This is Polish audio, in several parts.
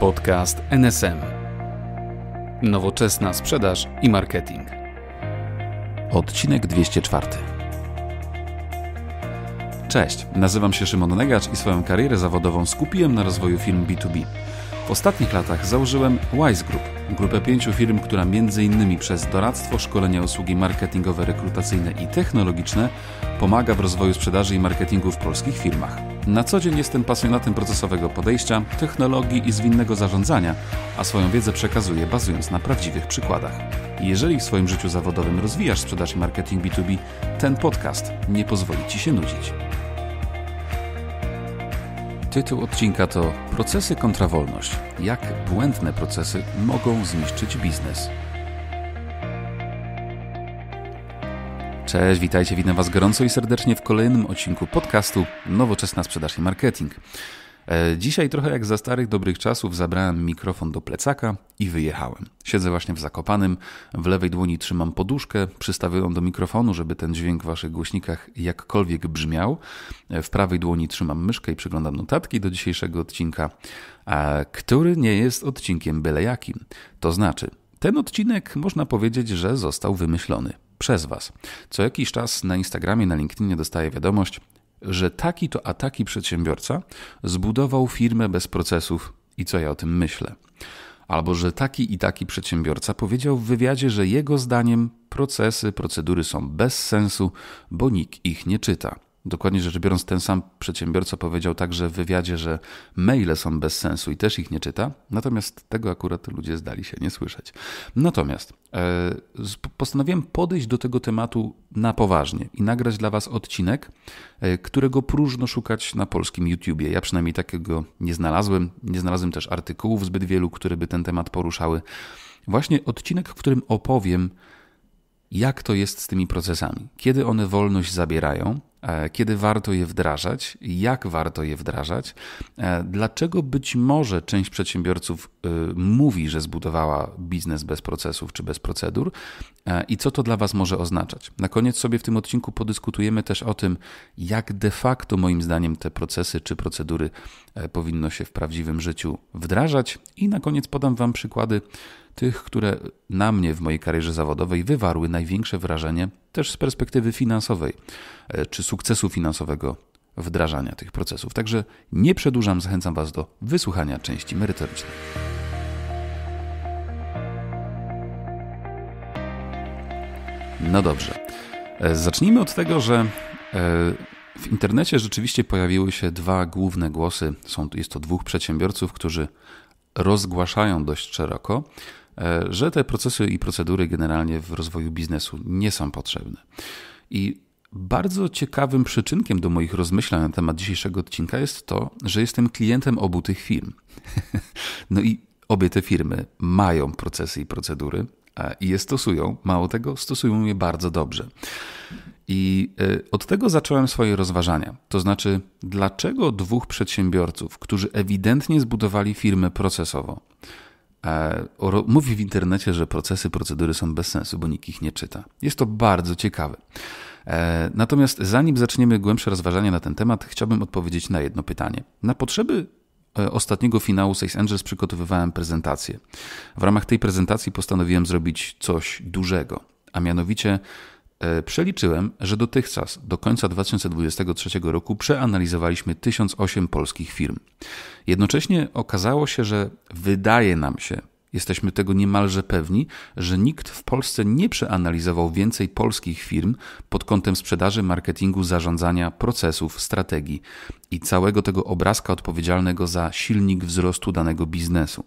Podcast NSM. Nowoczesna sprzedaż i marketing. Odcinek 204. Cześć, nazywam się Szymon Negacz i swoją karierę zawodową skupiłem na rozwoju firm B2B. W ostatnich latach założyłem Wise Group, grupę pięciu firm, która m.in. przez doradztwo, szkolenia, usługi marketingowe, rekrutacyjne i technologiczne pomaga w rozwoju sprzedaży i marketingu w polskich firmach. Na co dzień jestem pasjonatem procesowego podejścia, technologii i zwinnego zarządzania, a swoją wiedzę przekazuję bazując na prawdziwych przykładach. Jeżeli w swoim życiu zawodowym rozwijasz sprzedaż i marketing B2B, ten podcast nie pozwoli Ci się nudzić. Tytuł odcinka to Procesy kontra wolność. Jak błędne procesy mogą zniszczyć biznes. Cześć, witajcie, witam Was gorąco i serdecznie w kolejnym odcinku podcastu Nowoczesna Sprzedaż i Marketing. E, dzisiaj trochę jak za starych dobrych czasów zabrałem mikrofon do plecaka i wyjechałem. Siedzę właśnie w Zakopanym, w lewej dłoni trzymam poduszkę, przystawiłem do mikrofonu, żeby ten dźwięk w waszych głośnikach jakkolwiek brzmiał. E, w prawej dłoni trzymam myszkę i przeglądam notatki do dzisiejszego odcinka, który nie jest odcinkiem byle jakim. To znaczy, ten odcinek można powiedzieć, że został wymyślony przez Was. Co jakiś czas na Instagramie, na LinkedInie dostaję wiadomość, że taki to a taki przedsiębiorca zbudował firmę bez procesów i co ja o tym myślę. Albo że taki i taki przedsiębiorca powiedział w wywiadzie, że jego zdaniem procesy, procedury są bez sensu, bo nikt ich nie czyta. Dokładnie rzecz biorąc, ten sam przedsiębiorca powiedział także w wywiadzie, że maile są bez sensu i też ich nie czyta, natomiast tego akurat ludzie zdali się nie słyszeć. Natomiast e, postanowiłem podejść do tego tematu na poważnie i nagrać dla Was odcinek, e, którego próżno szukać na polskim YouTubie. Ja przynajmniej takiego nie znalazłem. Nie znalazłem też artykułów zbyt wielu, które by ten temat poruszały. Właśnie odcinek, w którym opowiem, jak to jest z tymi procesami, kiedy one wolność zabierają E, kiedy warto je wdrażać, jak warto je wdrażać, e, dlaczego być może część przedsiębiorców y, mówi, że zbudowała biznes bez procesów czy bez procedur e, i co to dla Was może oznaczać. Na koniec sobie w tym odcinku podyskutujemy też o tym, jak de facto moim zdaniem te procesy czy procedury powinno się w prawdziwym życiu wdrażać i na koniec podam Wam przykłady tych, które na mnie w mojej karierze zawodowej wywarły największe wrażenie też z perspektywy finansowej e, czy sukcesu finansowego wdrażania tych procesów. Także nie przedłużam, zachęcam Was do wysłuchania części merytorycznej. No dobrze. E, zacznijmy od tego, że e, w internecie rzeczywiście pojawiły się dwa główne głosy. Są, jest to dwóch przedsiębiorców, którzy rozgłaszają dość szeroko, E, że te procesy i procedury generalnie w rozwoju biznesu nie są potrzebne. I bardzo ciekawym przyczynkiem do moich rozmyślań na temat dzisiejszego odcinka jest to, że jestem klientem obu tych firm. no i obie te firmy mają procesy i procedury i je stosują. Mało tego, stosują je bardzo dobrze. I e, od tego zacząłem swoje rozważania. To znaczy, dlaczego dwóch przedsiębiorców, którzy ewidentnie zbudowali firmę procesowo, E, mówi w internecie, że procesy, procedury są bez sensu, bo nikt ich nie czyta. Jest to bardzo ciekawe. E, natomiast zanim zaczniemy głębsze rozważania na ten temat, chciałbym odpowiedzieć na jedno pytanie. Na potrzeby e, ostatniego finału Sales Angels przygotowywałem prezentację. W ramach tej prezentacji postanowiłem zrobić coś dużego, a mianowicie E, przeliczyłem, że dotychczas do końca 2023 roku przeanalizowaliśmy 1008 polskich firm. Jednocześnie okazało się, że wydaje nam się, Jesteśmy tego niemalże pewni, że nikt w Polsce nie przeanalizował więcej polskich firm pod kątem sprzedaży, marketingu, zarządzania, procesów, strategii i całego tego obrazka odpowiedzialnego za silnik wzrostu danego biznesu.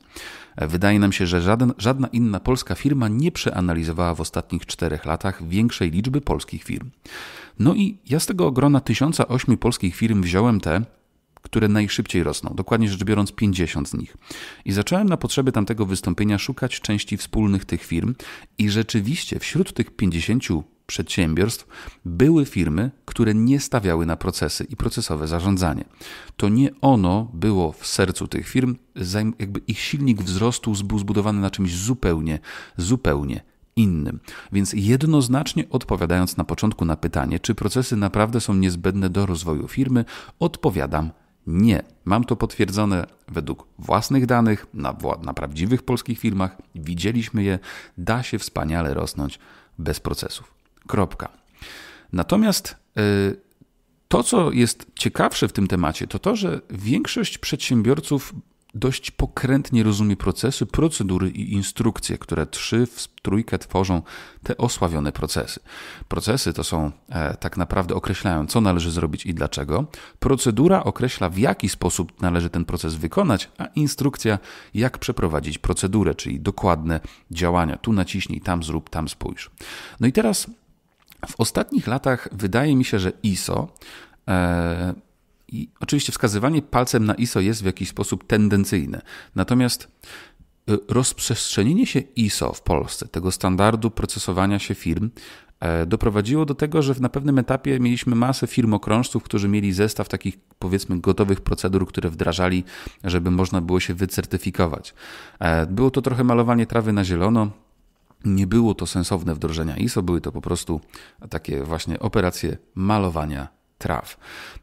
Wydaje nam się, że żaden, żadna inna polska firma nie przeanalizowała w ostatnich czterech latach większej liczby polskich firm. No i ja z tego grona 1008 polskich firm wziąłem te, które najszybciej rosną, dokładnie rzecz biorąc 50 z nich. I zacząłem na potrzeby tamtego wystąpienia szukać części wspólnych tych firm i rzeczywiście wśród tych 50 przedsiębiorstw były firmy, które nie stawiały na procesy i procesowe zarządzanie. To nie ono było w sercu tych firm, jakby ich silnik wzrostu był zbudowany na czymś zupełnie, zupełnie innym. Więc jednoznacznie odpowiadając na początku na pytanie, czy procesy naprawdę są niezbędne do rozwoju firmy, odpowiadam nie, mam to potwierdzone według własnych danych, na, na prawdziwych polskich filmach, widzieliśmy je, da się wspaniale rosnąć bez procesów. Kropka. Natomiast yy, to, co jest ciekawsze w tym temacie, to to, że większość przedsiębiorców dość pokrętnie rozumie procesy, procedury i instrukcje, które trzy w trójkę tworzą te osławione procesy. Procesy to są e, tak naprawdę określają, co należy zrobić i dlaczego. Procedura określa, w jaki sposób należy ten proces wykonać, a instrukcja, jak przeprowadzić procedurę, czyli dokładne działania. Tu naciśnij, tam zrób, tam spójrz. No i teraz w ostatnich latach wydaje mi się, że ISO. E, i oczywiście wskazywanie palcem na ISO jest w jakiś sposób tendencyjne. Natomiast y, rozprzestrzenienie się ISO w Polsce, tego standardu procesowania się firm, e, doprowadziło do tego, że na pewnym etapie mieliśmy masę firm okrążców, którzy mieli zestaw takich powiedzmy gotowych procedur, które wdrażali, żeby można było się wycertyfikować. E, było to trochę malowanie trawy na zielono. Nie było to sensowne wdrożenia ISO, były to po prostu takie właśnie operacje malowania traw.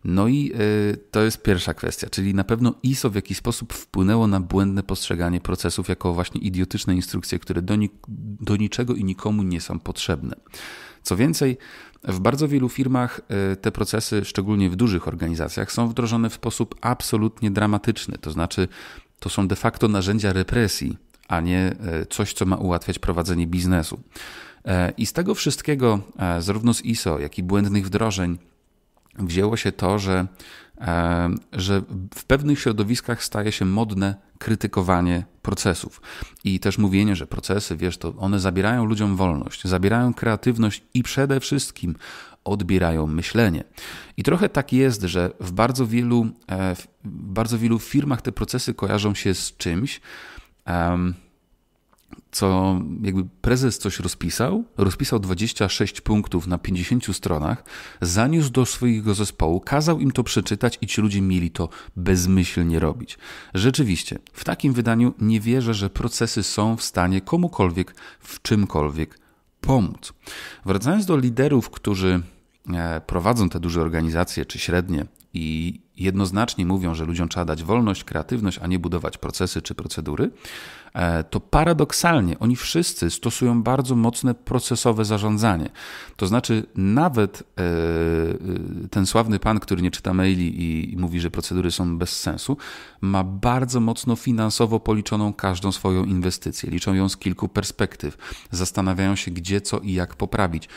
No i y, to jest pierwsza kwestia, czyli na pewno ISO w jakiś sposób wpłynęło na błędne postrzeganie procesów jako właśnie idiotyczne instrukcje, które do, do niczego i nikomu nie są potrzebne. Co więcej, w bardzo wielu firmach y, te procesy, szczególnie w dużych organizacjach, są wdrożone w sposób absolutnie dramatyczny. To znaczy, to są de facto narzędzia represji, a nie y, coś, co ma ułatwiać prowadzenie biznesu. E, I z tego wszystkiego, e, zarówno z ISO, jak i błędnych wdrożeń, wzięło się to, że, e, że w pewnych środowiskach staje się modne krytykowanie procesów. I też mówienie, że procesy, wiesz, to one zabierają ludziom wolność, zabierają kreatywność i przede wszystkim odbierają myślenie. I trochę tak jest, że w bardzo wielu, e, w bardzo wielu firmach te procesy kojarzą się z czymś. Um, co jakby prezes coś rozpisał, rozpisał 26 punktów na 50 stronach, zaniósł do swojego zespołu, kazał im to przeczytać i ci ludzie mieli to bezmyślnie robić. Rzeczywiście, w takim wydaniu nie wierzę, że procesy są w stanie komukolwiek w czymkolwiek pomóc. Wracając do liderów, którzy E, prowadzą te duże organizacje czy średnie i jednoznacznie mówią, że ludziom trzeba dać wolność, kreatywność, a nie budować procesy czy procedury, e, to paradoksalnie oni wszyscy stosują bardzo mocne procesowe zarządzanie. To znaczy, nawet e, ten sławny pan, który nie czyta maili i mówi, że procedury są bez sensu, ma bardzo mocno finansowo policzoną każdą swoją inwestycję. Liczą ją z kilku perspektyw, zastanawiają się, gdzie, co i jak poprawić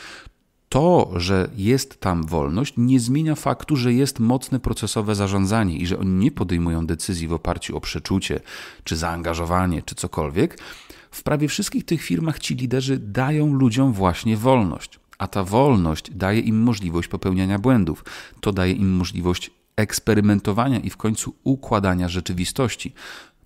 to, że jest tam wolność, nie zmienia faktu, że jest mocne procesowe zarządzanie i że oni nie podejmują decyzji w oparciu o przeczucie, czy zaangażowanie, czy cokolwiek. W prawie wszystkich tych firmach ci liderzy dają ludziom właśnie wolność, a ta wolność daje im możliwość popełniania błędów. To daje im możliwość eksperymentowania i w końcu układania rzeczywistości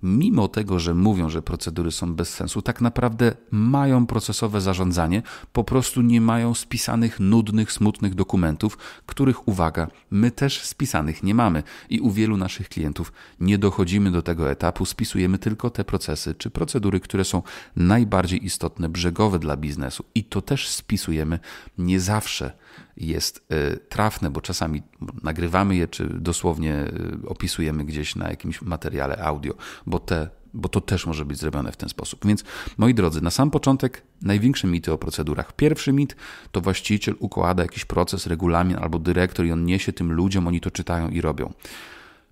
mimo tego, że mówią, że procedury są bez sensu, tak naprawdę mają procesowe zarządzanie, po prostu nie mają spisanych, nudnych, smutnych dokumentów, których, uwaga, my też spisanych nie mamy i u wielu naszych klientów nie dochodzimy do tego etapu, spisujemy tylko te procesy czy procedury, które są najbardziej istotne, brzegowe dla biznesu i to też spisujemy nie zawsze jest e, trafne, bo czasami nagrywamy je, czy dosłownie e, opisujemy gdzieś na jakimś materiale audio, bo, te, bo to też może być zrobione w ten sposób. Więc, moi drodzy, na sam początek największe mity o procedurach. Pierwszy mit to właściciel układa jakiś proces, regulamin albo dyrektor i on niesie tym ludziom, oni to czytają i robią.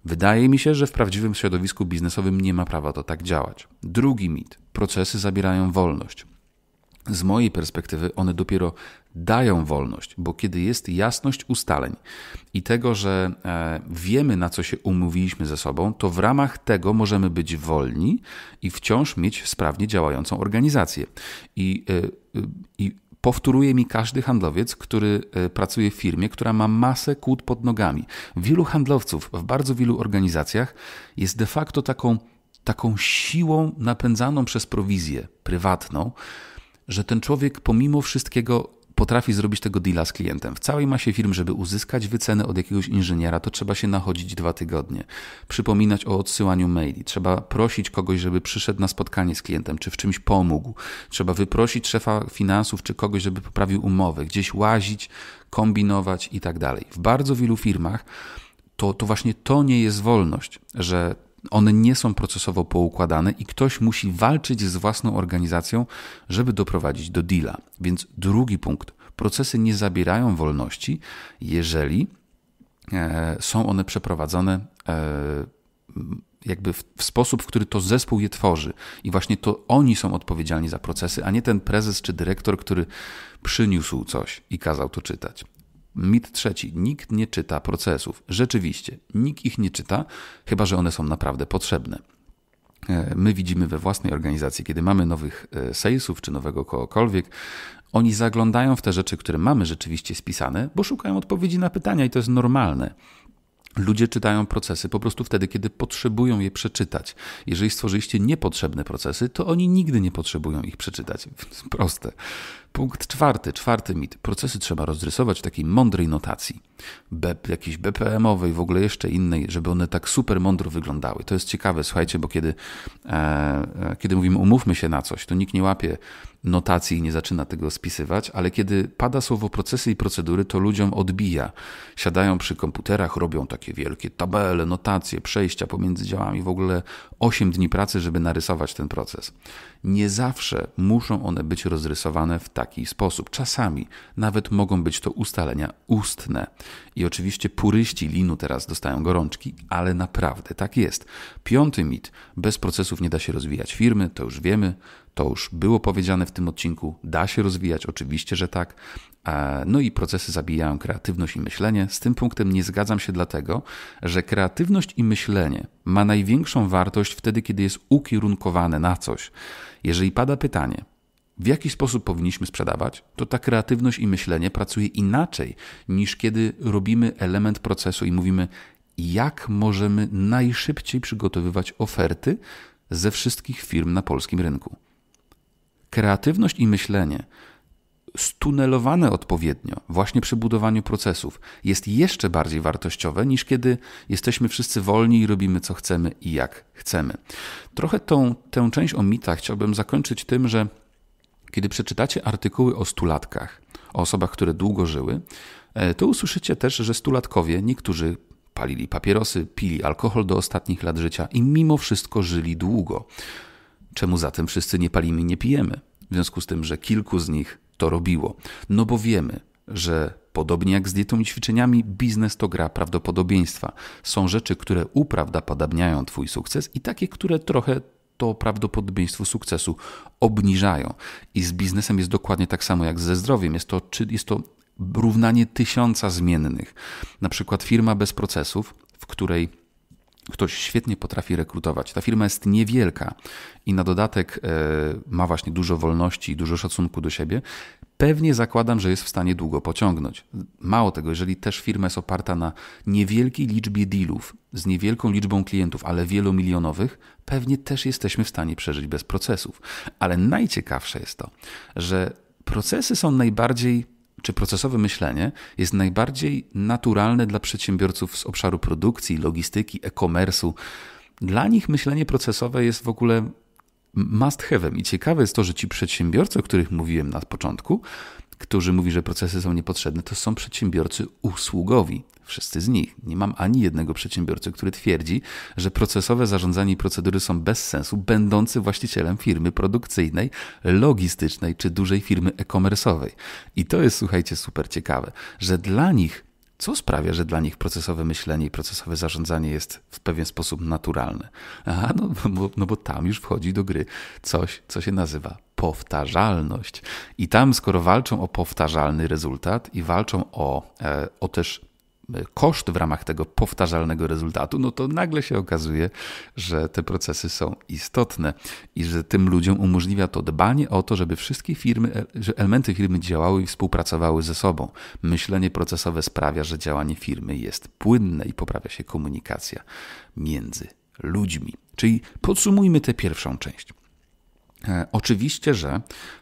Wydaje mi się, że w prawdziwym środowisku biznesowym nie ma prawa to tak działać. Drugi mit: procesy zabierają wolność z mojej perspektywy one dopiero dają wolność, bo kiedy jest jasność ustaleń i tego, że e, wiemy, na co się umówiliśmy ze sobą, to w ramach tego możemy być wolni i wciąż mieć sprawnie działającą organizację. I, e, e, i Powtóruje mi każdy handlowiec, który pracuje w firmie, która ma masę kłód pod nogami. Wielu handlowców w bardzo wielu organizacjach jest de facto taką, taką siłą napędzaną przez prowizję prywatną, że ten człowiek pomimo wszystkiego potrafi zrobić tego deala z klientem. W całej masie firm, żeby uzyskać wycenę od jakiegoś inżyniera, to trzeba się nachodzić dwa tygodnie, przypominać o odsyłaniu maili, trzeba prosić kogoś, żeby przyszedł na spotkanie z klientem, czy w czymś pomógł, trzeba wyprosić szefa finansów, czy kogoś, żeby poprawił umowę, gdzieś łazić, kombinować i tak dalej. W bardzo wielu firmach to, to właśnie to nie jest wolność, że one nie są procesowo poukładane i ktoś musi walczyć z własną organizacją, żeby doprowadzić do deala. Więc drugi punkt. Procesy nie zabierają wolności, jeżeli e, są one przeprowadzone e, jakby w, sposób, w który to zespół je tworzy. I właśnie to oni są odpowiedzialni za procesy, a nie ten prezes czy dyrektor, który przyniósł coś i kazał to czytać. Mit trzeci. Nikt nie czyta procesów. Rzeczywiście, nikt ich nie czyta, chyba że one są naprawdę potrzebne. E, my widzimy we własnej organizacji, kiedy mamy nowych e, salesów czy nowego kogokolwiek, oni zaglądają w te rzeczy, które mamy rzeczywiście spisane, bo szukają odpowiedzi na pytania i to jest normalne. Ludzie czytają procesy po prostu wtedy, kiedy potrzebują je przeczytać. Jeżeli stworzyliście niepotrzebne procesy, to oni nigdy nie potrzebują ich przeczytać. Proste. Punkt czwarty, czwarty mit. Procesy trzeba rozrysować w takiej mądrej notacji. BP, jakiejś BPM-owej, w ogóle jeszcze innej, żeby one tak super mądro wyglądały. To jest ciekawe, słuchajcie, bo kiedy, e, e, kiedy mówimy umówmy się na coś, to nikt nie łapie notacji i nie zaczyna tego spisywać, ale kiedy pada słowo procesy i procedury, to ludziom odbija. Siadają przy komputerach, robią takie wielkie tabele, notacje, przejścia pomiędzy działami, w ogóle 8 dni pracy, żeby narysować ten proces. Nie zawsze muszą one być rozrysowane w tak taki sposób. Czasami nawet mogą być to ustalenia ustne. I oczywiście puryści linu teraz dostają gorączki, ale naprawdę tak jest. Piąty mit. Bez procesów nie da się rozwijać firmy, to już wiemy. To już było powiedziane w tym odcinku. Da się rozwijać, oczywiście, że tak. E, no i procesy zabijają kreatywność i myślenie. Z tym punktem nie zgadzam się, dlatego że kreatywność i myślenie ma największą wartość wtedy, kiedy jest ukierunkowane na coś. Jeżeli pada pytanie, w jaki sposób powinniśmy sprzedawać, to ta kreatywność i myślenie pracuje inaczej niż kiedy robimy element procesu i mówimy, jak możemy najszybciej przygotowywać oferty ze wszystkich firm na polskim rynku. Kreatywność i myślenie stunelowane odpowiednio, właśnie przy budowaniu procesów, jest jeszcze bardziej wartościowe niż kiedy jesteśmy wszyscy wolni i robimy co chcemy i jak chcemy. Trochę tą, tę część o mitach chciałbym zakończyć tym, że kiedy przeczytacie artykuły o stulatkach, o osobach, które długo żyły, e, to usłyszycie też, że stulatkowie, niektórzy palili papierosy, pili alkohol do ostatnich lat życia i mimo wszystko żyli długo. Czemu zatem wszyscy nie palimy i nie pijemy? W związku z tym, że kilku z nich to robiło. No bo wiemy, że podobnie jak z dietą i ćwiczeniami, biznes to gra prawdopodobieństwa. Są rzeczy, które uprawdopodobniają Twój sukces i takie, które trochę to prawdopodobieństwo sukcesu obniżają. I z biznesem jest dokładnie tak samo jak ze zdrowiem. Jest to, czy, jest to równanie tysiąca zmiennych. Na przykład firma bez procesów, w której ktoś świetnie potrafi rekrutować. Ta firma jest niewielka i na dodatek e, ma właśnie dużo wolności i dużo szacunku do siebie, pewnie zakładam, że jest w stanie długo pociągnąć. Mało tego, jeżeli też firma jest oparta na niewielkiej liczbie dealów z niewielką liczbą klientów, ale wielomilionowych, pewnie też jesteśmy w stanie przeżyć bez procesów. Ale najciekawsze jest to, że procesy są najbardziej czy procesowe myślenie jest najbardziej naturalne dla przedsiębiorców z obszaru produkcji, logistyki, e-commerce'u. Dla nich myślenie procesowe jest w ogóle must have'em. I ciekawe jest to, że ci przedsiębiorcy, o których mówiłem na początku, którzy mówi, że procesy są niepotrzebne, to są przedsiębiorcy usługowi. Wszyscy z nich. Nie mam ani jednego przedsiębiorcy, który twierdzi, że procesowe zarządzanie i procedury są bez sensu, będący właścicielem firmy produkcyjnej, logistycznej czy dużej firmy e-commerce'owej. I to jest, słuchajcie, super ciekawe, że dla nich co sprawia, że dla nich procesowe myślenie i procesowe zarządzanie jest w pewien sposób naturalne? Aha, no, bo, no bo tam już wchodzi do gry coś, co się nazywa powtarzalność. I tam, skoro walczą o powtarzalny rezultat i walczą o, e, o też koszt w ramach tego powtarzalnego rezultatu, no to nagle się okazuje, że te procesy są istotne i że tym ludziom umożliwia to dbanie o to, żeby wszystkie firmy, że elementy firmy działały i współpracowały ze sobą. Myślenie procesowe sprawia, że działanie firmy jest płynne i poprawia się komunikacja między ludźmi. Czyli podsumujmy tę pierwszą część. E, oczywiście, że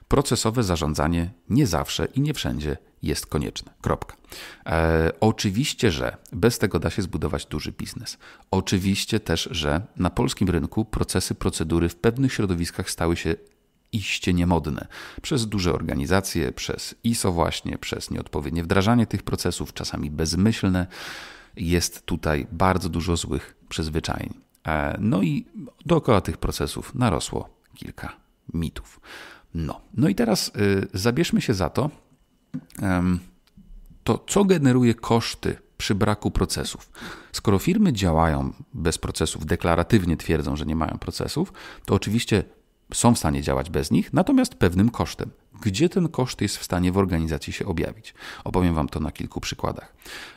procesowe zarządzanie nie zawsze i nie wszędzie jest konieczne. Kropka. E, oczywiście, że bez tego da się zbudować duży biznes. Oczywiście też, że na polskim rynku procesy, procedury w pewnych środowiskach stały się iście niemodne. Przez duże organizacje, przez ISO właśnie, przez nieodpowiednie wdrażanie tych procesów, czasami bezmyślne, jest tutaj bardzo dużo złych przyzwyczajeń. E, no i dookoła tych procesów narosło kilka mitów. No, no i teraz y, zabierzmy się za to, to co generuje koszty przy braku procesów? Skoro firmy działają bez procesów, deklaratywnie twierdzą, że nie mają procesów, to oczywiście są w stanie działać bez nich, natomiast pewnym kosztem. Gdzie ten koszt jest w stanie w organizacji się objawić? Opowiem Wam to na kilku przykładach.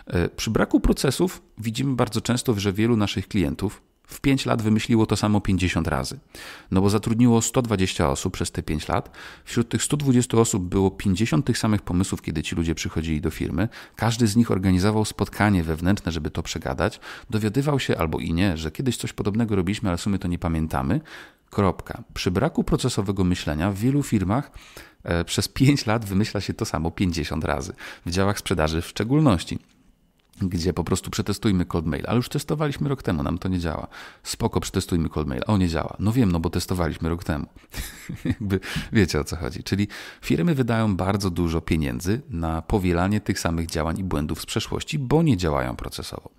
E, przy braku procesów widzimy bardzo często, że wielu naszych klientów w 5 lat wymyśliło to samo 50 razy. No bo zatrudniło 120 osób przez te 5 lat. Wśród tych 120 osób było 50 tych samych pomysłów, kiedy ci ludzie przychodzili do firmy. Każdy z nich organizował spotkanie wewnętrzne, żeby to przegadać. Dowiadywał się albo i nie, że kiedyś coś podobnego robiliśmy, ale w sumie to nie pamiętamy. Kropka. Przy braku procesowego myślenia w wielu firmach e, przez 5 lat wymyśla się to samo 50 razy. W działach sprzedaży w szczególności gdzie po prostu przetestujmy Coldmail? ale już testowaliśmy rok temu, nam to nie działa. Spoko, przetestujmy Coldmail. o nie działa. No wiem, no bo testowaliśmy rok temu. Jakby wiecie o co chodzi. Czyli firmy wydają bardzo dużo pieniędzy na powielanie tych samych działań i błędów z przeszłości, bo nie działają procesowo.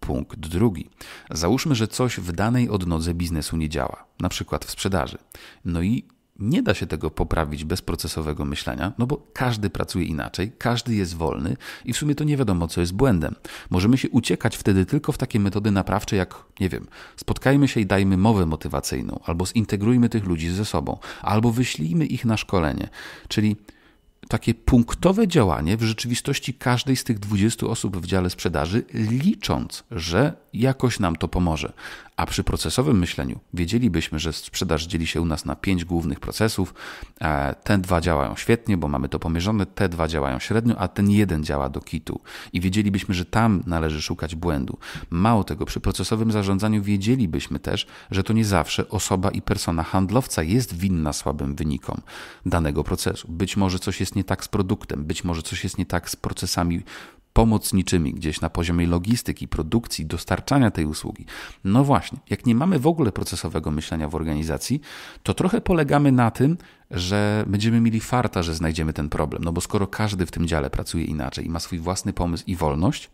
Punkt drugi. Załóżmy, że coś w danej odnodze biznesu nie działa, na przykład w sprzedaży. No i nie da się tego poprawić bez procesowego myślenia, no bo każdy pracuje inaczej, każdy jest wolny i w sumie to nie wiadomo, co jest błędem. Możemy się uciekać wtedy tylko w takie metody naprawcze, jak, nie wiem, spotkajmy się i dajmy mowę motywacyjną, albo zintegrujmy tych ludzi ze sobą, albo wyślijmy ich na szkolenie. Czyli takie punktowe działanie w rzeczywistości każdej z tych 20 osób w dziale sprzedaży, licząc, że jakoś nam to pomoże. A przy procesowym myśleniu wiedzielibyśmy, że sprzedaż dzieli się u nas na pięć głównych procesów. E, te dwa działają świetnie, bo mamy to pomierzone, te dwa działają średnio, a ten jeden działa do kitu. I wiedzielibyśmy, że tam należy szukać błędu. Mało tego, przy procesowym zarządzaniu wiedzielibyśmy też, że to nie zawsze osoba i persona handlowca jest winna słabym wynikom danego procesu. Być może coś jest nie tak z produktem, być może coś jest nie tak z procesami pomocniczymi gdzieś na poziomie logistyki, produkcji, dostarczania tej usługi. No właśnie, jak nie mamy w ogóle procesowego myślenia w organizacji, to trochę polegamy na tym, że będziemy mieli farta, że znajdziemy ten problem. No bo skoro każdy w tym dziale pracuje inaczej i ma swój własny pomysł i wolność,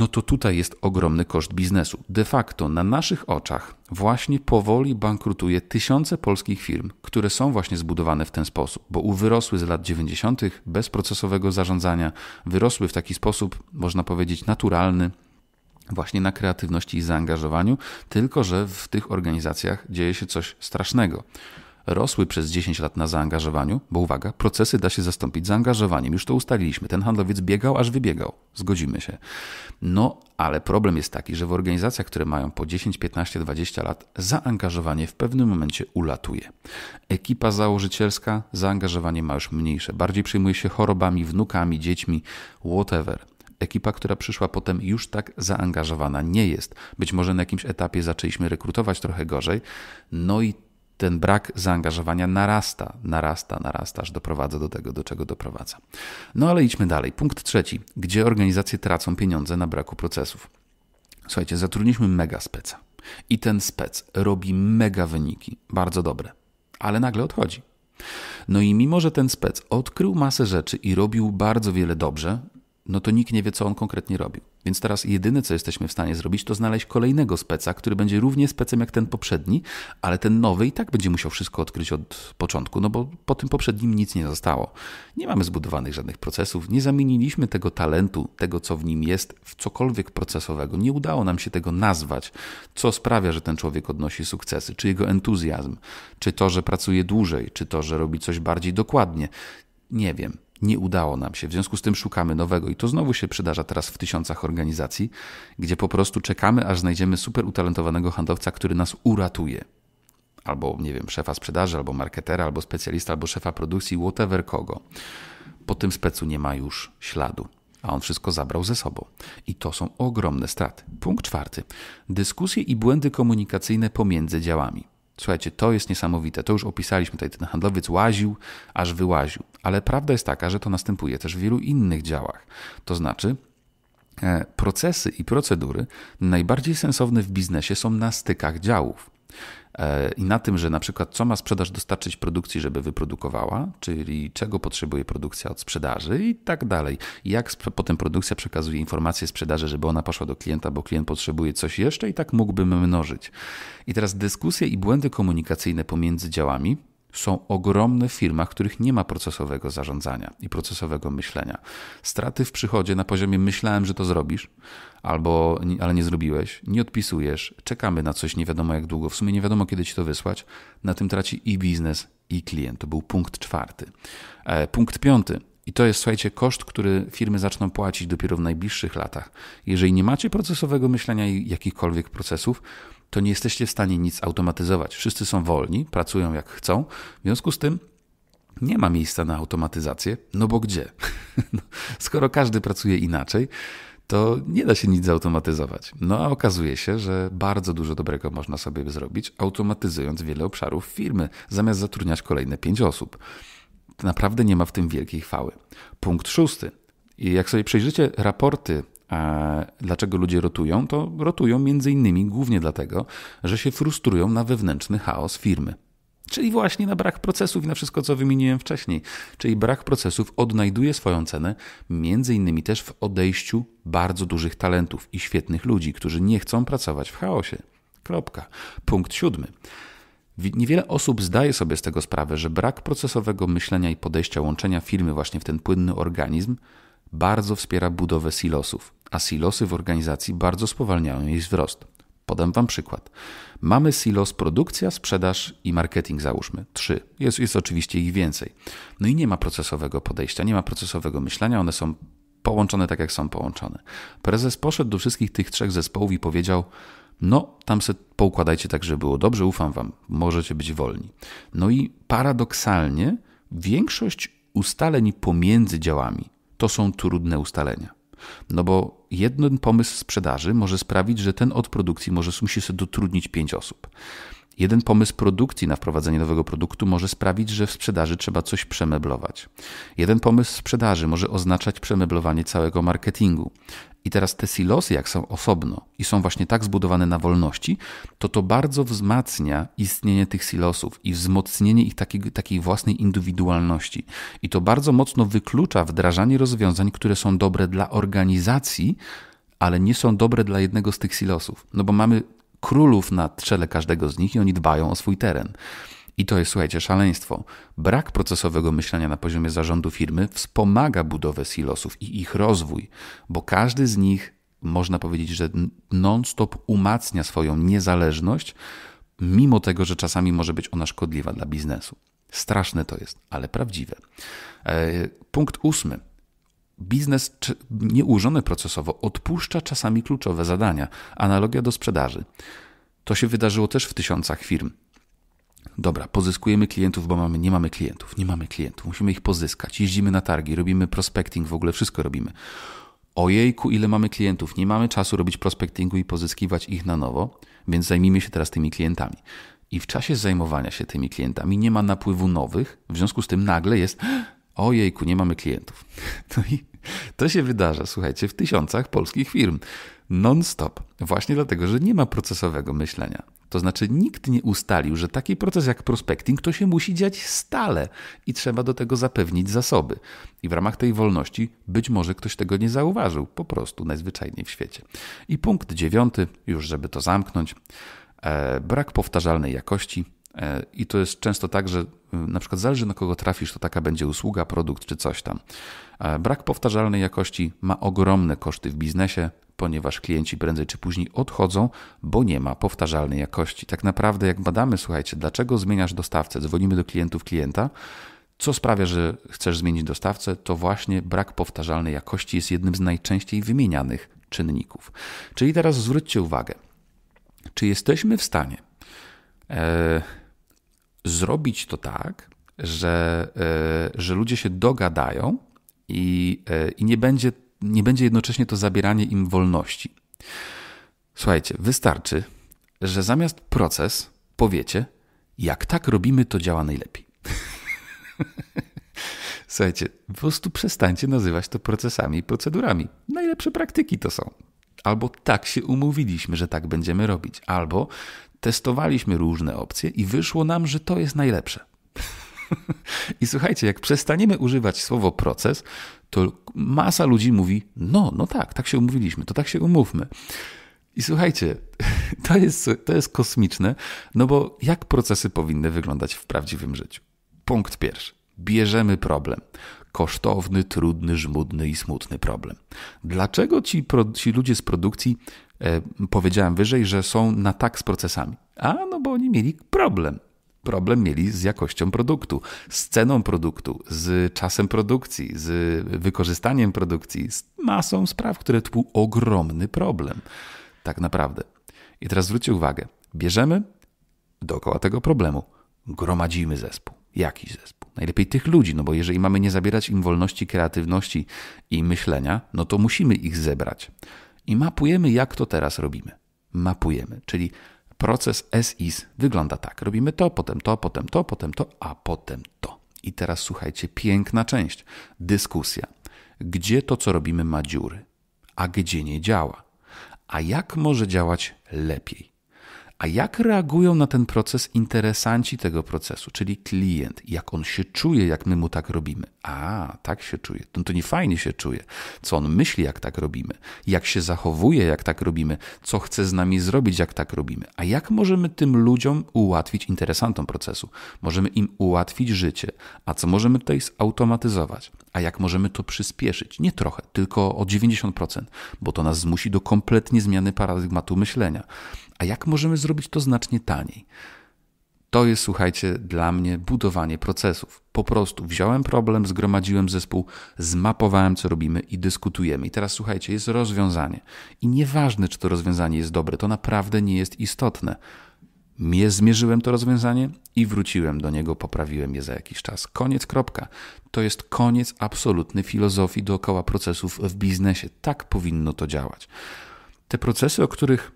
no to tutaj jest ogromny koszt biznesu. De facto na naszych oczach właśnie powoli bankrutuje tysiące polskich firm, które są właśnie zbudowane w ten sposób, bo wyrosły z lat 90. bez procesowego zarządzania, wyrosły w taki sposób, można powiedzieć, naturalny, właśnie na kreatywności i zaangażowaniu, tylko że w tych organizacjach dzieje się coś strasznego rosły przez 10 lat na zaangażowaniu, bo uwaga, procesy da się zastąpić zaangażowaniem, już to ustaliliśmy. Ten handlowiec biegał, aż wybiegał, zgodzimy się. No, ale problem jest taki, że w organizacjach, które mają po 10, 15, 20 lat, zaangażowanie w pewnym momencie ulatuje. Ekipa założycielska zaangażowanie ma już mniejsze, bardziej przyjmuje się chorobami, wnukami, dziećmi, whatever ekipa, która przyszła potem już tak zaangażowana nie jest. Być może na jakimś etapie zaczęliśmy rekrutować trochę gorzej, no i ten brak zaangażowania narasta, narasta, narasta, aż doprowadza do tego, do czego doprowadza. No ale idźmy dalej. Punkt trzeci, gdzie organizacje tracą pieniądze na braku procesów. Słuchajcie, zatrudniliśmy mega speca. I ten spec robi mega wyniki, bardzo dobre, ale nagle odchodzi. No i mimo, że ten spec odkrył masę rzeczy i robił bardzo wiele dobrze, no to nikt nie wie, co on konkretnie robił. Więc teraz jedyne, co jesteśmy w stanie zrobić, to znaleźć kolejnego speca, który będzie równie specem jak ten poprzedni, ale ten nowy i tak będzie musiał wszystko odkryć od początku, no bo po tym poprzednim nic nie zostało. Nie mamy zbudowanych żadnych procesów, nie zamieniliśmy tego talentu, tego co w nim jest, w cokolwiek procesowego. Nie udało nam się tego nazwać, co sprawia, że ten człowiek odnosi sukcesy, czy jego entuzjazm, czy to, że pracuje dłużej, czy to, że robi coś bardziej dokładnie. Nie wiem nie udało nam się. W związku z tym szukamy nowego i to znowu się przydarza teraz w tysiącach organizacji, gdzie po prostu czekamy, aż znajdziemy super utalentowanego handlowca, który nas uratuje. Albo, nie wiem, szefa sprzedaży, albo marketera, albo specjalista, albo szefa produkcji, whatever kogo. Po tym specu nie ma już śladu a on wszystko zabrał ze sobą. I to są ogromne straty. Punkt czwarty. Dyskusje i błędy komunikacyjne pomiędzy działami. Słuchajcie, to jest niesamowite. To już opisaliśmy tutaj. Ten handlowiec łaził, aż wyłaził. Ale prawda jest taka, że to następuje też w wielu innych działach. To znaczy, e, procesy i procedury najbardziej sensowne w biznesie są na stykach działów. E, I na tym, że na przykład co ma sprzedaż dostarczyć produkcji, żeby wyprodukowała, czyli czego potrzebuje produkcja od sprzedaży i tak dalej. Jak potem produkcja przekazuje informację sprzedaży, żeby ona poszła do klienta, bo klient potrzebuje coś jeszcze i tak mógłbym mnożyć. I teraz dyskusje i błędy komunikacyjne pomiędzy działami są ogromne w firmach, których nie ma procesowego zarządzania i procesowego myślenia. Straty w przychodzie na poziomie myślałem, że to zrobisz, albo ale nie zrobiłeś, nie odpisujesz, czekamy na coś nie wiadomo jak długo, w sumie nie wiadomo kiedy ci to wysłać. Na tym traci i biznes, i klient. To był punkt czwarty. E, punkt piąty. I to jest, słuchajcie, koszt, który firmy zaczną płacić dopiero w najbliższych latach. Jeżeli nie macie procesowego myślenia i jakichkolwiek procesów, to nie jesteście w stanie nic automatyzować. Wszyscy są wolni, pracują jak chcą, w związku z tym nie ma miejsca na automatyzację, no bo gdzie? No, skoro każdy pracuje inaczej, to nie da się nic zautomatyzować. No a okazuje się, że bardzo dużo dobrego można sobie zrobić, automatyzując wiele obszarów firmy, zamiast zatrudniać kolejne pięć osób. Naprawdę nie ma w tym wielkiej chwały. Punkt szósty. I jak sobie przejrzycie raporty a Dlaczego ludzie rotują? To rotują między innymi głównie dlatego, że się frustrują na wewnętrzny chaos firmy. Czyli właśnie na brak procesów i na wszystko, co wymieniłem wcześniej. Czyli brak procesów odnajduje swoją cenę, między innymi też w odejściu bardzo dużych talentów i świetnych ludzi, którzy nie chcą pracować w chaosie. Kropka. Punkt siódmy. Niewiele osób zdaje sobie z tego sprawę, że brak procesowego myślenia i podejścia łączenia firmy właśnie w ten płynny organizm bardzo wspiera budowę silosów a silosy w organizacji bardzo spowalniają jej wzrost. Podam Wam przykład. Mamy silos produkcja, sprzedaż i marketing, załóżmy. Trzy. Jest, jest oczywiście ich więcej. No i nie ma procesowego podejścia, nie ma procesowego myślenia, one są połączone tak, jak są połączone. Prezes poszedł do wszystkich tych trzech zespołów i powiedział: No, tam se poukładajcie tak, żeby było dobrze, ufam Wam, możecie być wolni. No i paradoksalnie większość ustaleń pomiędzy działami to są trudne ustalenia no bo jeden pomysł sprzedaży może sprawić, że ten od produkcji może się sobie dotrudnić pięć osób. Jeden pomysł produkcji na wprowadzenie nowego produktu może sprawić, że w sprzedaży trzeba coś przemeblować. Jeden pomysł sprzedaży może oznaczać przemeblowanie całego marketingu i teraz te silosy, jak są osobno i są właśnie tak zbudowane na wolności, to to bardzo wzmacnia istnienie tych silosów i wzmocnienie ich takiej, takiej własnej indywidualności. I to bardzo mocno wyklucza wdrażanie rozwiązań, które są dobre dla organizacji, ale nie są dobre dla jednego z tych silosów. No bo mamy królów na czele każdego z nich i oni dbają o swój teren. I to jest, słuchajcie, szaleństwo. Brak procesowego myślenia na poziomie zarządu firmy wspomaga budowę silosów i ich rozwój, bo każdy z nich, można powiedzieć, że non-stop umacnia swoją niezależność, mimo tego, że czasami może być ona szkodliwa dla biznesu. Straszne to jest, ale prawdziwe. E, punkt ósmy. Biznes nieułożony procesowo odpuszcza czasami kluczowe zadania. Analogia do sprzedaży. To się wydarzyło też w tysiącach firm. Dobra, pozyskujemy klientów, bo mamy, nie mamy klientów, nie mamy klientów, musimy ich pozyskać. Jeździmy na targi, robimy prospecting, w ogóle wszystko robimy. Ojejku, ile mamy klientów, nie mamy czasu robić prospectingu i pozyskiwać ich na nowo, więc zajmijmy się teraz tymi klientami. I w czasie zajmowania się tymi klientami nie ma napływu nowych, w związku z tym nagle jest ojejku, nie mamy klientów. No i to się wydarza, słuchajcie, w tysiącach polskich firm. Non-stop. Właśnie dlatego, że nie ma procesowego myślenia. To znaczy, nikt nie ustalił, że taki proces jak prospecting to się musi dziać stale i trzeba do tego zapewnić zasoby. I w ramach tej wolności być może ktoś tego nie zauważył, po prostu najzwyczajniej w świecie. I punkt dziewiąty, już żeby to zamknąć, e, brak powtarzalnej jakości. E, I to jest często tak, że y, na przykład zależy na kogo trafisz, to taka będzie usługa, produkt czy coś tam. Brak powtarzalnej jakości ma ogromne koszty w biznesie, ponieważ klienci prędzej czy później odchodzą, bo nie ma powtarzalnej jakości. Tak naprawdę, jak badamy, słuchajcie, dlaczego zmieniasz dostawcę, dzwonimy do klientów klienta. Co sprawia, że chcesz zmienić dostawcę, to właśnie brak powtarzalnej jakości jest jednym z najczęściej wymienianych czynników. Czyli teraz zwróćcie uwagę, czy jesteśmy w stanie e, zrobić to tak, że, e, że ludzie się dogadają, i, e, i nie, będzie, nie będzie jednocześnie to zabieranie im wolności. Słuchajcie, wystarczy, że zamiast proces powiecie, jak tak robimy, to działa najlepiej. Słuchajcie, po prostu przestańcie nazywać to procesami i procedurami. Najlepsze praktyki to są. Albo tak się umówiliśmy, że tak będziemy robić, albo testowaliśmy różne opcje i wyszło nam, że to jest najlepsze. I słuchajcie, jak przestaniemy używać słowo proces, to masa ludzi mówi: No, no tak, tak się umówiliśmy, to tak się umówmy. I słuchajcie, to jest, to jest kosmiczne, no bo jak procesy powinny wyglądać w prawdziwym życiu? Punkt pierwszy. Bierzemy problem. Kosztowny, trudny, żmudny i smutny problem. Dlaczego ci, ci ludzie z produkcji, e, powiedziałem wyżej, że są na tak z procesami? A no bo oni mieli problem problem mieli z jakością produktu, z ceną produktu, z czasem produkcji, z wykorzystaniem produkcji, z masą spraw, które to był ogromny problem. Tak naprawdę. I teraz zwróćcie uwagę, bierzemy dookoła tego problemu, gromadzimy zespół, jakiś zespół. Najlepiej tych ludzi, no bo jeżeli mamy nie zabierać im wolności, kreatywności i myślenia, no to musimy ich zebrać. I mapujemy, jak to teraz robimy. Mapujemy, czyli proces SIS wygląda tak. Robimy to, potem to, potem to, potem to, a potem to. I teraz słuchajcie, piękna część. Dyskusja. Gdzie to, co robimy, ma dziury, a gdzie nie działa? A jak może działać lepiej? A jak reagują na ten proces interesanci tego procesu, czyli klient? Jak on się czuje, jak my mu tak robimy? A, tak się czuje. No to nie fajnie się czuje. Co on myśli, jak tak robimy? Jak się zachowuje, jak tak robimy? Co chce z nami zrobić, jak tak robimy? A jak możemy tym ludziom ułatwić, interesantom procesu? Możemy im ułatwić życie. A co możemy tutaj zautomatyzować? A jak możemy to przyspieszyć? Nie trochę, tylko o 90%, bo to nas zmusi do kompletnie zmiany paradygmatu myślenia. A jak możemy zrobić to znacznie taniej? To jest, słuchajcie, dla mnie budowanie procesów. Po prostu wziąłem problem, zgromadziłem zespół, zmapowałem, co robimy i dyskutujemy. I teraz, słuchajcie, jest rozwiązanie. I nieważne, czy to rozwiązanie jest dobre, to naprawdę nie jest istotne. Nie zmierzyłem to rozwiązanie i wróciłem do niego, poprawiłem je za jakiś czas. Koniec, kropka. To jest koniec absolutny filozofii dookoła procesów w biznesie. Tak powinno to działać. Te procesy, o których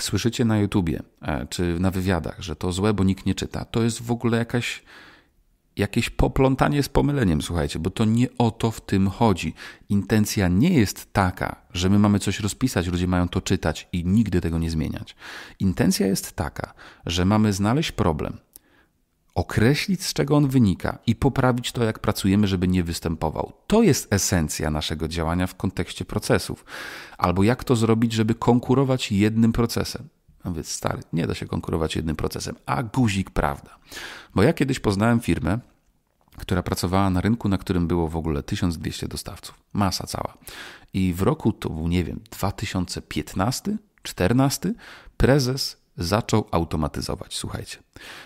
słyszycie na YouTubie e, czy na wywiadach, że to złe, bo nikt nie czyta, to jest w ogóle jakaś jakieś poplątanie z pomyleniem, słuchajcie, bo to nie o to w tym chodzi. Intencja nie jest taka, że my mamy coś rozpisać, ludzie mają to czytać i nigdy tego nie zmieniać. Intencja jest taka, że mamy znaleźć problem, określić z czego on wynika i poprawić to, jak pracujemy, żeby nie występował. To jest esencja naszego działania w kontekście procesów, albo jak to zrobić, żeby konkurować jednym procesem. No stary, nie da się konkurować jednym procesem. A guzik, prawda. Bo ja kiedyś poznałem firmę, która pracowała na rynku, na którym było w ogóle 1200 dostawców. Masa cała. I w roku to był, nie wiem, 2015, 14, prezes zaczął automatyzować, słuchajcie.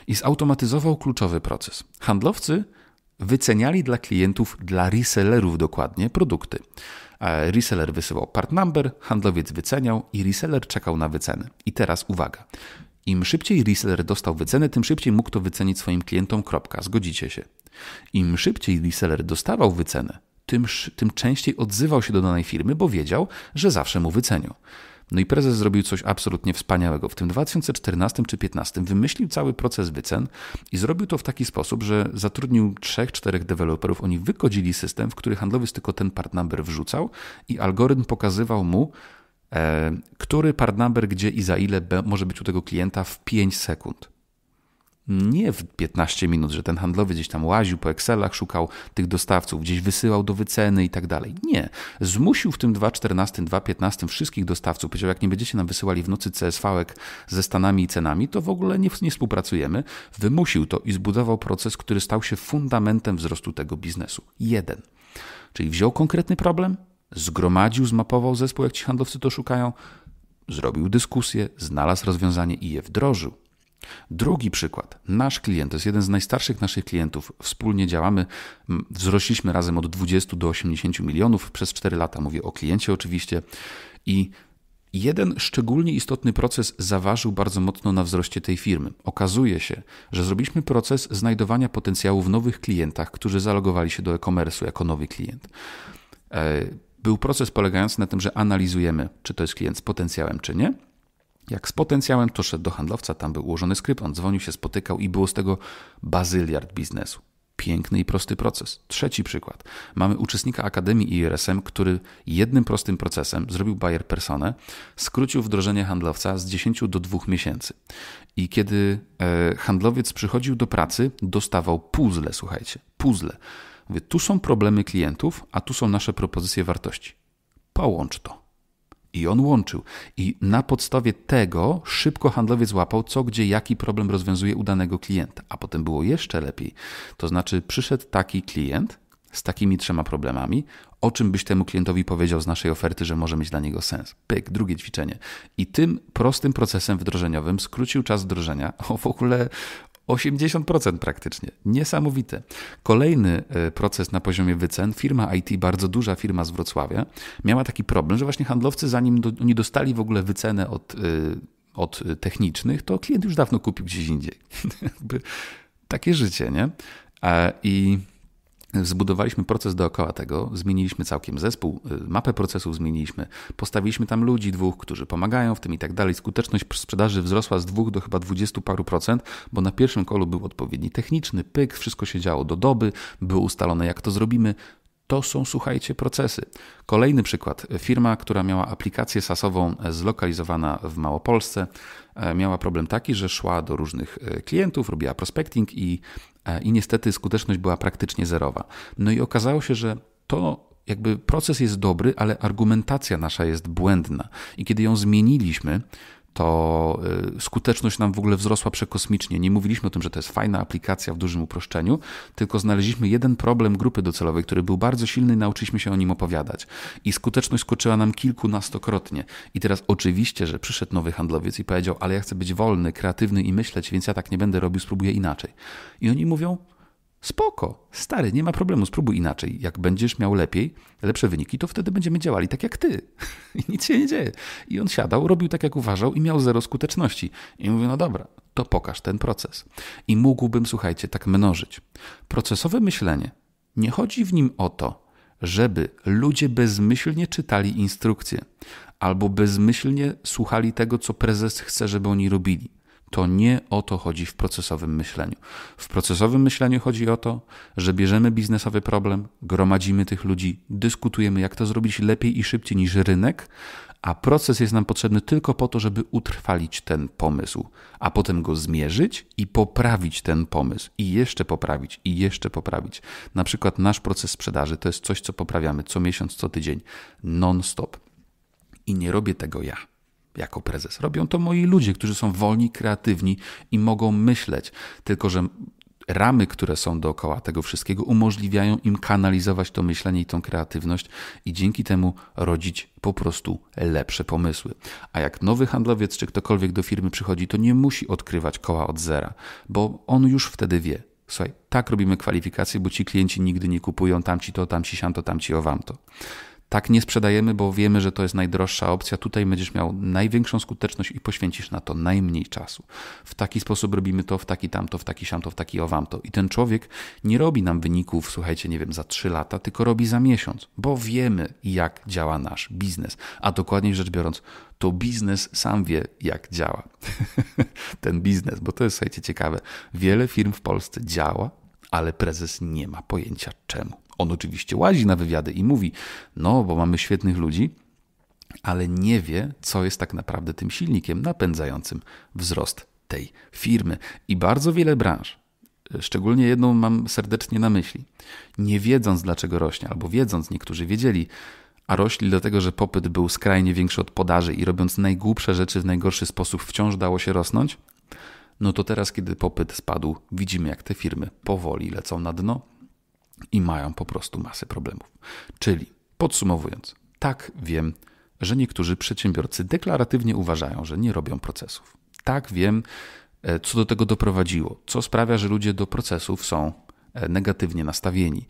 I zautomatyzował kluczowy proces. Handlowcy wyceniali dla klientów, dla resellerów dokładnie produkty. E, reseller wysyłał part number, handlowiec wyceniał i reseller czekał na wycenę. I teraz uwaga. Im szybciej reseller dostał wycenę, tym szybciej mógł to wycenić swoim klientom. Kropka. Zgodzicie się. Im szybciej reseller dostawał wycenę, tym, tym częściej odzywał się do danej firmy, bo wiedział, że zawsze mu wycenią. No i prezes zrobił coś absolutnie wspaniałego. W tym 2014 czy 2015 wymyślił cały proces wycen i zrobił to w taki sposób, że zatrudnił trzech, czterech deweloperów. Oni wykodzili system, w który handlowiec tylko ten part number wrzucał i algorytm pokazywał mu, e, który part number gdzie i za ile może być u tego klienta w 5 sekund nie w 15 minut, że ten handlowy gdzieś tam łaził po Excelach, szukał tych dostawców, gdzieś wysyłał do wyceny i tak dalej. Nie. Zmusił w tym 2.14, 2.15 wszystkich dostawców. Powiedział, jak nie będziecie nam wysyłali w nocy CSV-ek ze stanami i cenami, to w ogóle nie, nie współpracujemy. Wymusił to i zbudował proces, który stał się fundamentem wzrostu tego biznesu. Jeden. Czyli wziął konkretny problem, zgromadził, zmapował zespół, jak ci handlowcy to szukają, zrobił dyskusję, znalazł rozwiązanie i je wdrożył. Drugi przykład. Nasz klient, to jest jeden z najstarszych naszych klientów. Wspólnie działamy, wzrośliśmy razem od 20 do 80 milionów przez 4 lata. Mówię o kliencie oczywiście. I jeden szczególnie istotny proces zaważył bardzo mocno na wzroście tej firmy. Okazuje się, że zrobiliśmy proces znajdowania potencjału w nowych klientach, którzy zalogowali się do e-commerce jako nowy klient. E, był proces polegający na tym, że analizujemy, czy to jest klient z potencjałem, czy nie jak z potencjałem, to szedł do handlowca, tam był ułożony skrypt, on dzwonił się, spotykał i było z tego bazyliard biznesu. Piękny i prosty proces. Trzeci przykład. Mamy uczestnika Akademii IRSM, który jednym prostym procesem zrobił Bayer personę, skrócił wdrożenie handlowca z 10 do 2 miesięcy. I kiedy e, handlowiec przychodził do pracy, dostawał puzzle, słuchajcie, puzzle. Mówię, tu są problemy klientów, a tu są nasze propozycje wartości. Połącz to. I on łączył. I na podstawie tego szybko handlowiec złapał co, gdzie, jaki problem rozwiązuje u danego klienta. A potem było jeszcze lepiej. To znaczy, przyszedł taki klient z takimi trzema problemami, o czym byś temu klientowi powiedział z naszej oferty, że może mieć dla niego sens. Pyk, drugie ćwiczenie. I tym prostym procesem wdrożeniowym skrócił czas wdrożenia o w ogóle 80% praktycznie. Niesamowite. Kolejny e, proces na poziomie wycen. Firma IT, bardzo duża firma z Wrocławia, miała taki problem, że właśnie handlowcy, zanim do, oni dostali w ogóle wycenę od, e, od e, technicznych, to klient już dawno kupił gdzieś indziej. Takie życie, nie? I zbudowaliśmy proces dookoła tego, zmieniliśmy całkiem zespół, y, mapę procesów zmieniliśmy, postawiliśmy tam ludzi dwóch, którzy pomagają w tym i tak dalej. Skuteczność sprzedaży wzrosła z dwóch do chyba dwudziestu paru procent, bo na pierwszym kolu był odpowiedni techniczny pyk, wszystko się działo do doby, było ustalone jak to zrobimy. To są, słuchajcie, procesy. Kolejny przykład. Firma, która miała aplikację sasową e, zlokalizowana w Małopolsce, e, miała problem taki, że szła do różnych e, klientów, robiła prospecting i E, i niestety skuteczność była praktycznie zerowa. No i okazało się, że to jakby proces jest dobry, ale argumentacja nasza jest błędna. I kiedy ją zmieniliśmy, to y, skuteczność nam w ogóle wzrosła przekosmicznie. Nie mówiliśmy o tym, że to jest fajna aplikacja w dużym uproszczeniu, tylko znaleźliśmy jeden problem grupy docelowej, który był bardzo silny i nauczyliśmy się o nim opowiadać. I skuteczność skoczyła nam kilkunastokrotnie. I teraz oczywiście, że przyszedł nowy handlowiec i powiedział, ale ja chcę być wolny, kreatywny i myśleć, więc ja tak nie będę robił, spróbuję inaczej. I oni mówią, Spoko, stary, nie ma problemu, spróbuj inaczej. Jak będziesz miał lepiej, lepsze wyniki, to wtedy będziemy działali tak jak ty. I nic się nie dzieje. I on siadał, robił tak jak uważał i miał zero skuteczności. I mówię, no dobra, to pokaż ten proces. I mógłbym, słuchajcie, tak mnożyć. Procesowe myślenie. Nie chodzi w nim o to, żeby ludzie bezmyślnie czytali instrukcje albo bezmyślnie słuchali tego, co prezes chce, żeby oni robili to nie o to chodzi w procesowym myśleniu. W procesowym myśleniu chodzi o to, że bierzemy biznesowy problem, gromadzimy tych ludzi, dyskutujemy, jak to zrobić lepiej i szybciej niż rynek, a proces jest nam potrzebny tylko po to, żeby utrwalić ten pomysł, a potem go zmierzyć i poprawić ten pomysł, i jeszcze poprawić, i jeszcze poprawić. Na przykład nasz proces sprzedaży to jest coś, co poprawiamy co miesiąc, co tydzień, non-stop. I nie robię tego ja jako prezes. Robią to moi ludzie, którzy są wolni, kreatywni i mogą myśleć. Tylko, że ramy, które są dookoła tego wszystkiego, umożliwiają im kanalizować to myślenie i tą kreatywność i dzięki temu rodzić po prostu lepsze pomysły. A jak nowy handlowiec czy ktokolwiek do firmy przychodzi, to nie musi odkrywać koła od zera, bo on już wtedy wie. Słuchaj, tak robimy kwalifikacje, bo ci klienci nigdy nie kupują tamci to, tamci siam to, tamci owamto. to tak nie sprzedajemy, bo wiemy, że to jest najdroższa opcja. Tutaj będziesz miał największą skuteczność i poświęcisz na to najmniej czasu. W taki sposób robimy to, w taki tamto, w taki siamto, w taki owamto. I ten człowiek nie robi nam wyników, słuchajcie, nie wiem, za trzy lata, tylko robi za miesiąc, bo wiemy, jak działa nasz biznes. A dokładniej rzecz biorąc, to biznes sam wie, jak działa. ten biznes, bo to jest, słuchajcie, ciekawe. Wiele firm w Polsce działa, ale prezes nie ma pojęcia czemu. On oczywiście łazi na wywiady i mówi: No, bo mamy świetnych ludzi, ale nie wie, co jest tak naprawdę tym silnikiem napędzającym wzrost tej firmy. I bardzo wiele branż, szczególnie jedną mam serdecznie na myśli, nie wiedząc dlaczego rośnie, albo wiedząc, niektórzy wiedzieli, a rośli dlatego, że popyt był skrajnie większy od podaży i robiąc najgłupsze rzeczy w najgorszy sposób wciąż dało się rosnąć, no to teraz, kiedy popyt spadł, widzimy, jak te firmy powoli lecą na dno, i mają po prostu masę problemów. Czyli podsumowując, tak wiem, że niektórzy przedsiębiorcy deklaratywnie uważają, że nie robią procesów. Tak wiem, e, co do tego doprowadziło, co sprawia, że ludzie do procesów są e, negatywnie nastawieni.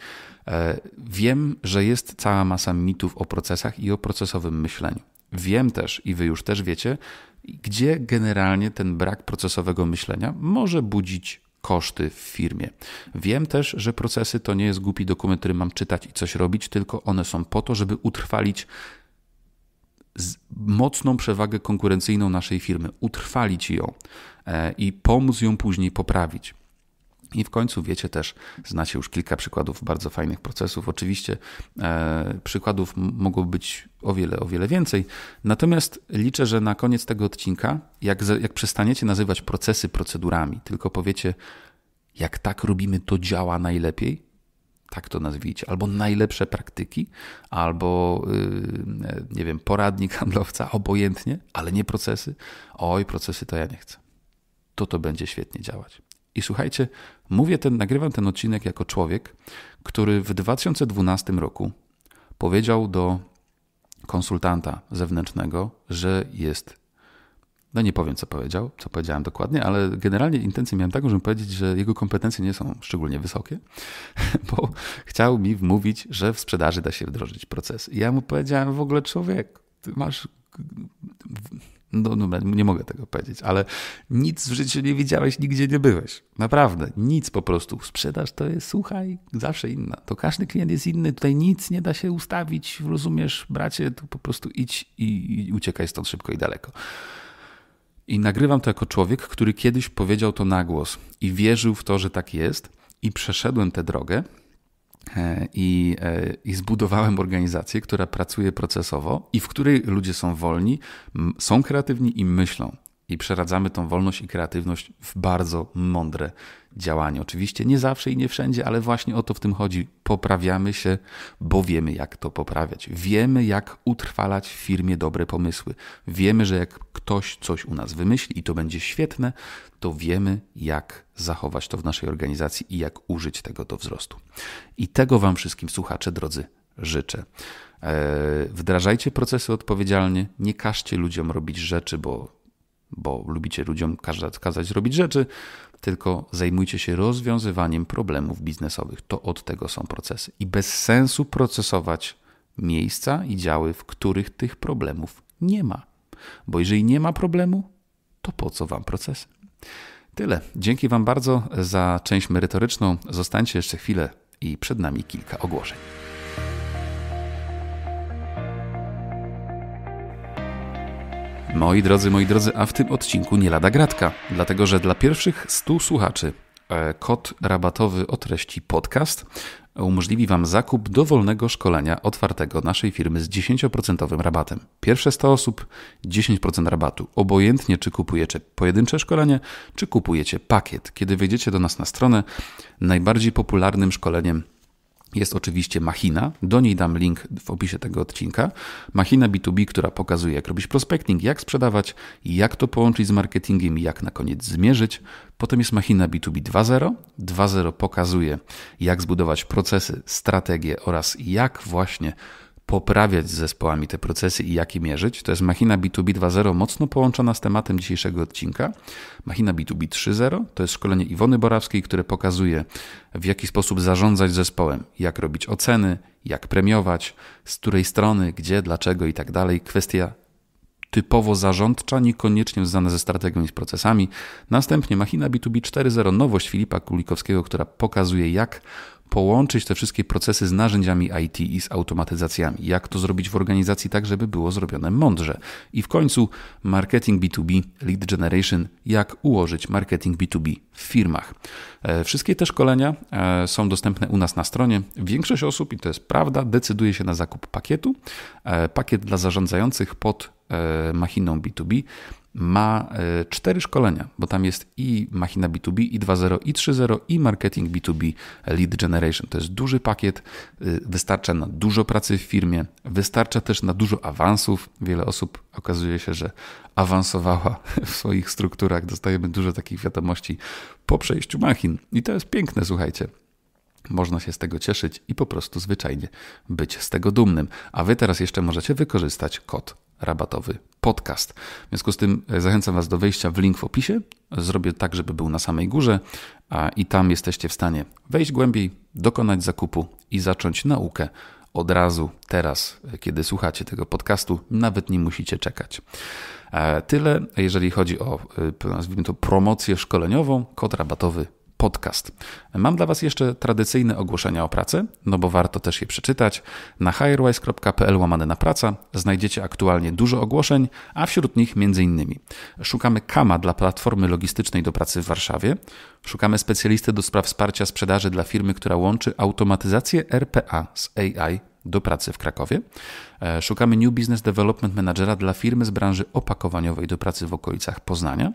E, wiem, że jest cała masa mitów o procesach i o procesowym myśleniu. Wiem też, i wy już też wiecie, gdzie generalnie ten brak procesowego myślenia może budzić koszty w firmie. Wiem też, że procesy to nie jest głupi dokument, który mam czytać i coś robić, tylko one są po to, żeby utrwalić mocną przewagę konkurencyjną naszej firmy, utrwalić ją e, i pomóc ją później poprawić. I w końcu wiecie też, znacie już kilka przykładów bardzo fajnych procesów. Oczywiście e, przykładów mogło być o wiele, o wiele więcej. Natomiast liczę, że na koniec tego odcinka, jak, jak przestaniecie nazywać procesy procedurami, tylko powiecie, jak tak robimy, to działa najlepiej, tak to nazwijcie, albo najlepsze praktyki, albo y, e, nie wiem, poradnik handlowca, obojętnie, ale nie procesy. Oj, procesy to ja nie chcę. To to będzie świetnie działać. I słuchajcie, Mówię ten, nagrywam ten odcinek jako człowiek, który w 2012 roku powiedział do konsultanta zewnętrznego, że jest. No nie powiem, co powiedział, co powiedziałem dokładnie, ale generalnie intencję miałem taką, żeby powiedzieć, że jego kompetencje nie są szczególnie wysokie, bo chciał mi wmówić, że w sprzedaży da się wdrożyć proces. I ja mu powiedziałem w ogóle, człowiek, ty masz no, no, no, nie mogę tego powiedzieć, ale nic w życiu nie widziałeś, nigdzie nie byłeś. Naprawdę, nic po prostu. Sprzedaż to jest, słuchaj, zawsze inna. To każdy klient jest inny, tutaj nic nie da się ustawić, rozumiesz, bracie, tu po prostu idź i, i uciekaj stąd szybko i daleko. I nagrywam to jako człowiek, który kiedyś powiedział to na głos i wierzył w to, że tak jest, i przeszedłem tę drogę, E, I, e, I, zbudowałem organizację, która pracuje procesowo i w której ludzie są wolni, są kreatywni i myślą i przeradzamy tą wolność i kreatywność w bardzo mądre działanie. Oczywiście nie zawsze i nie wszędzie, ale właśnie o to w tym chodzi. Poprawiamy się, bo wiemy, jak to poprawiać. Wiemy, jak utrwalać w firmie dobre pomysły. Wiemy, że jak ktoś coś u nas wymyśli i to będzie świetne, to wiemy, jak zachować to w naszej organizacji i jak użyć tego do wzrostu. I tego Wam wszystkim, słuchacze, drodzy, życzę. E, wdrażajcie procesy odpowiedzialnie, nie każcie ludziom robić rzeczy, bo bo lubicie ludziom kazać robić rzeczy, tylko zajmujcie się rozwiązywaniem problemów biznesowych. To od tego są procesy. I bez sensu procesować miejsca i działy, w których tych problemów nie ma. Bo jeżeli nie ma problemu, to po co wam procesy? Tyle. Dzięki Wam bardzo za część merytoryczną. Zostańcie jeszcze chwilę i przed nami kilka ogłoszeń. Moi drodzy, moi drodzy, a w tym odcinku nie lada gratka, dlatego że dla pierwszych 100 słuchaczy e, kod rabatowy o treści podcast umożliwi Wam zakup dowolnego szkolenia otwartego naszej firmy z 10% rabatem. Pierwsze 100 osób 10% rabatu, obojętnie czy kupujecie pojedyncze szkolenie, czy kupujecie pakiet. Kiedy wejdziecie do nas na stronę, najbardziej popularnym szkoleniem jest oczywiście machina. Do niej dam link w opisie tego odcinka. Machina B2B, która pokazuje, jak robić prospecting, jak sprzedawać, jak to połączyć z marketingiem i jak na koniec zmierzyć. Potem jest machina B2B 2.0. 2.0 pokazuje, jak zbudować procesy, strategie oraz jak właśnie poprawiać z zespołami te procesy i jak je mierzyć. To jest machina B2B 2.0 mocno połączona z tematem dzisiejszego odcinka. Machina B2B 3.0 to jest szkolenie Iwony Borawskiej, które pokazuje w jaki sposób zarządzać zespołem, jak robić oceny, jak premiować, z której strony, gdzie, dlaczego i tak dalej. Kwestia typowo zarządcza, niekoniecznie związana ze strategią i z procesami. Następnie machina B2B 4.0, nowość Filipa Kulikowskiego, która pokazuje jak połączyć te wszystkie procesy z narzędziami IT i z automatyzacjami. Jak to zrobić w organizacji tak, żeby było zrobione mądrze. I w końcu marketing B2B, lead generation, jak ułożyć marketing B2B w firmach. E, wszystkie te szkolenia e, są dostępne u nas na stronie. Większość osób, i to jest prawda, decyduje się na zakup pakietu. E, pakiet dla zarządzających pod machiną B2B ma e, cztery szkolenia, bo tam jest i machina B2B, i 2.0, i 3.0, i marketing B2B Lead Generation. To jest duży pakiet, e, wystarcza na dużo pracy w firmie, wystarcza też na dużo awansów. Wiele osób okazuje się, że awansowała w swoich strukturach. Dostajemy dużo takich wiadomości po przejściu machin. I to jest piękne, słuchajcie. Można się z tego cieszyć i po prostu zwyczajnie być z tego dumnym. A wy teraz jeszcze możecie wykorzystać kod rabatowy podcast. W związku z tym e, zachęcam Was do wejścia w link w opisie. Zrobię tak, żeby był na samej górze i tam jesteście w stanie wejść głębiej, dokonać zakupu i zacząć naukę od razu, teraz, e, kiedy słuchacie tego podcastu, nawet nie musicie czekać. E, tyle, jeżeli chodzi o, nazwijmy to, promocję szkoleniową, kod rabatowy podcast. Mam dla Was jeszcze tradycyjne ogłoszenia o pracy, no bo warto też je przeczytać. Na hirewise.pl łamane na praca znajdziecie aktualnie dużo ogłoszeń, a wśród nich m.in. szukamy kama dla platformy logistycznej do pracy w Warszawie, szukamy specjalisty do spraw wsparcia sprzedaży dla firmy, która łączy automatyzację RPA z AI do pracy w Krakowie. E, szukamy New Business Development Managera dla firmy z branży opakowaniowej do pracy w okolicach Poznania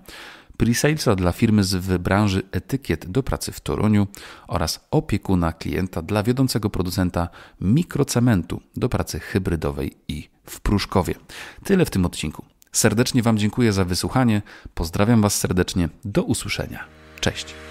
presalesa dla firmy z branży etykiet do pracy w Toruniu oraz opiekuna klienta dla wiodącego producenta mikrocementu do pracy hybrydowej i w Pruszkowie. Tyle w tym odcinku. Serdecznie Wam dziękuję za wysłuchanie, pozdrawiam Was serdecznie, do usłyszenia. Cześć!